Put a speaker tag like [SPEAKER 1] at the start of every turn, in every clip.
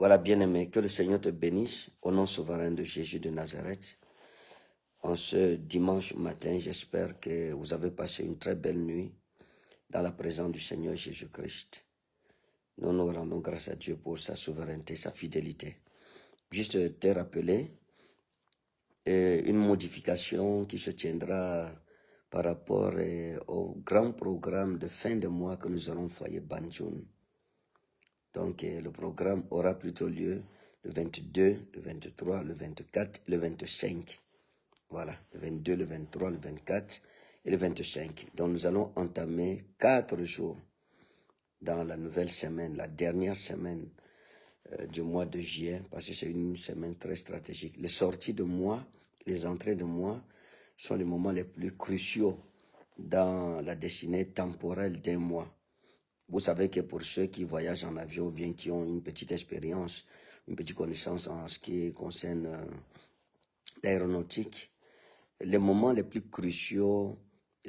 [SPEAKER 1] Voilà, bien-aimé, que le Seigneur te bénisse au nom souverain de Jésus de Nazareth. En ce dimanche matin, j'espère que vous avez passé une très belle nuit dans la présence du Seigneur Jésus-Christ. Nous nous rendons grâce à Dieu pour sa souveraineté, sa fidélité. Juste te rappeler euh, une modification qui se tiendra par rapport euh, au grand programme de fin de mois que nous allons foyer Banjoun. Donc euh, le programme aura plutôt lieu le 22, le 23, le 24, le 25. Voilà, le 22, le 23, le 24 et le 25. Donc nous allons entamer quatre jours dans la nouvelle semaine, la dernière semaine euh, du mois de juillet, parce que c'est une semaine très stratégique. Les sorties de mois, les entrées de mois sont les moments les plus cruciaux dans la destinée temporelle des mois. Vous savez que pour ceux qui voyagent en avion ou bien qui ont une petite expérience, une petite connaissance en ce qui concerne euh, l'aéronautique, les moments les plus cruciaux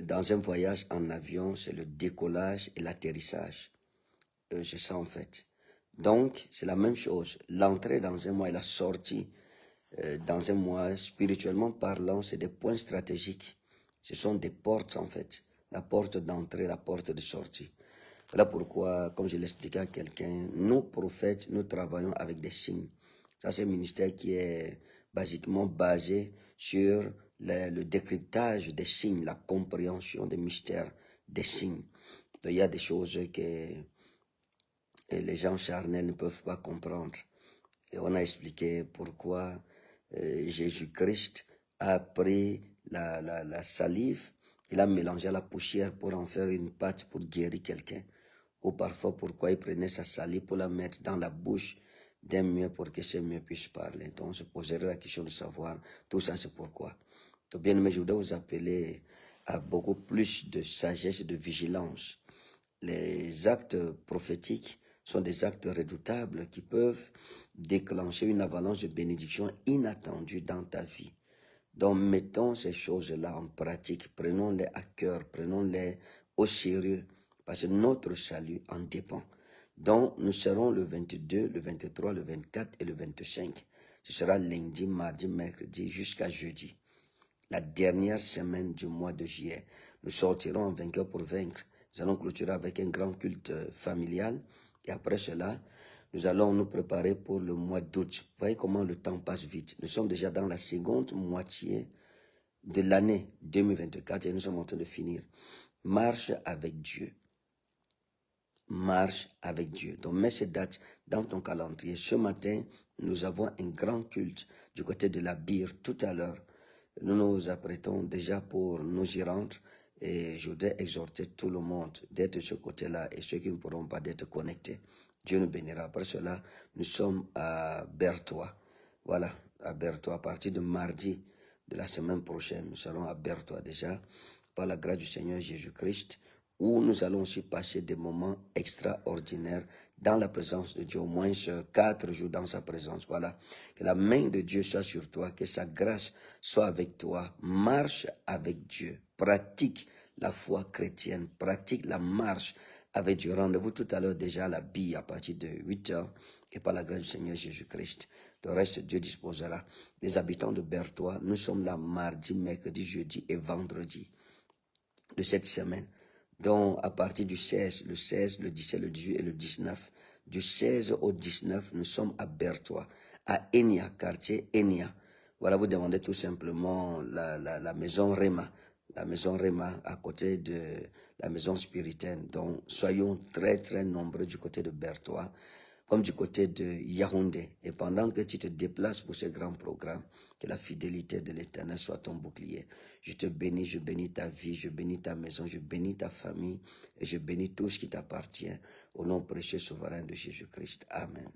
[SPEAKER 1] dans un voyage en avion, c'est le décollage et l'atterrissage. Euh, c'est ça en fait. Donc, c'est la même chose. L'entrée dans un mois et la sortie euh, dans un mois, spirituellement parlant, c'est des points stratégiques. Ce sont des portes en fait. La porte d'entrée, la porte de sortie. Voilà pourquoi, comme je l'expliquais à quelqu'un, nous, prophètes, nous travaillons avec des signes. Ça, c'est un ministère qui est basiquement basé sur le, décryptage des signes, la compréhension des mystères des signes. il y a des choses que les gens charnels ne peuvent pas comprendre. Et on a expliqué pourquoi euh, Jésus-Christ a pris la, la salive, il a mélangé la poussière pour en faire une pâte pour guérir quelqu'un ou parfois pourquoi il prenait sa salive pour la mettre dans la bouche d'un mieux pour que ce mieux puisse parler. Donc, on se poserait la question de savoir tout ça, c'est pourquoi. Donc, bien mais je voudrais vous appeler à beaucoup plus de sagesse et de vigilance. Les actes prophétiques sont des actes redoutables qui peuvent déclencher une avalanche de bénédictions inattendues dans ta vie. Donc, mettons ces choses-là en pratique, prenons-les à cœur, prenons-les au sérieux. Parce que notre salut en dépend. Donc, nous serons le 22, le 23, le 24 et le 25. Ce sera lundi, mardi, mercredi jusqu'à jeudi. La dernière semaine du mois de juillet. Nous sortirons en vainqueur pour vaincre. Nous allons clôturer avec un grand culte euh, familial. Et après cela, nous allons nous préparer pour le mois d'août. Voyez comment le temps passe vite. Nous sommes déjà dans la seconde moitié de l'année 2024 et nous sommes en train de finir. Marche avec Dieu marche avec Dieu. Donc mets cette date dans ton calendrier. Ce matin, nous avons un grand culte du côté de la bière tout à l'heure. Nous nous apprêtons déjà pour nous y rendre et je voudrais exhorter tout le monde d'être de ce côté-là et ceux qui ne pourront pas d'être connectés. Dieu nous bénira. Après cela, nous sommes à Bertois. Voilà, à Bertois. À partir de mardi de la semaine prochaine, nous serons à Bertois déjà. Par la grâce du Seigneur Jésus-Christ, où nous allons aussi passer des moments extraordinaires dans la présence de Dieu, au moins quatre jours dans sa présence. Voilà. Que la main de Dieu soit sur toi, que sa grâce soit avec toi. Marche avec Dieu. Pratique la foi chrétienne. Pratique la marche avec Dieu. Rendez-vous tout à l'heure déjà à la bille à partir de 8 heures et par la grâce du Seigneur Jésus-Christ. Le reste, Dieu disposera. Les habitants de Berthois, nous sommes là mardi, mercredi, jeudi et vendredi de cette semaine. Donc, à partir du 16, le 16, le 17, le 18 et le 19, du 16 au 19, nous sommes à Bertois, à Enia, quartier Enia. Voilà, vous demandez tout simplement la, la, la maison Réma, la maison Réma à côté de la maison spiritaine. Donc, soyons très, très nombreux du côté de Bertois comme du côté de Yaoundé. Et pendant que tu te déplaces pour ce grand programme, que la fidélité de l'Éternel soit ton bouclier. Je te bénis, je bénis ta vie, je bénis ta maison, je bénis ta famille et je bénis tout ce qui t'appartient. Au nom précieux souverain de Jésus-Christ. Amen.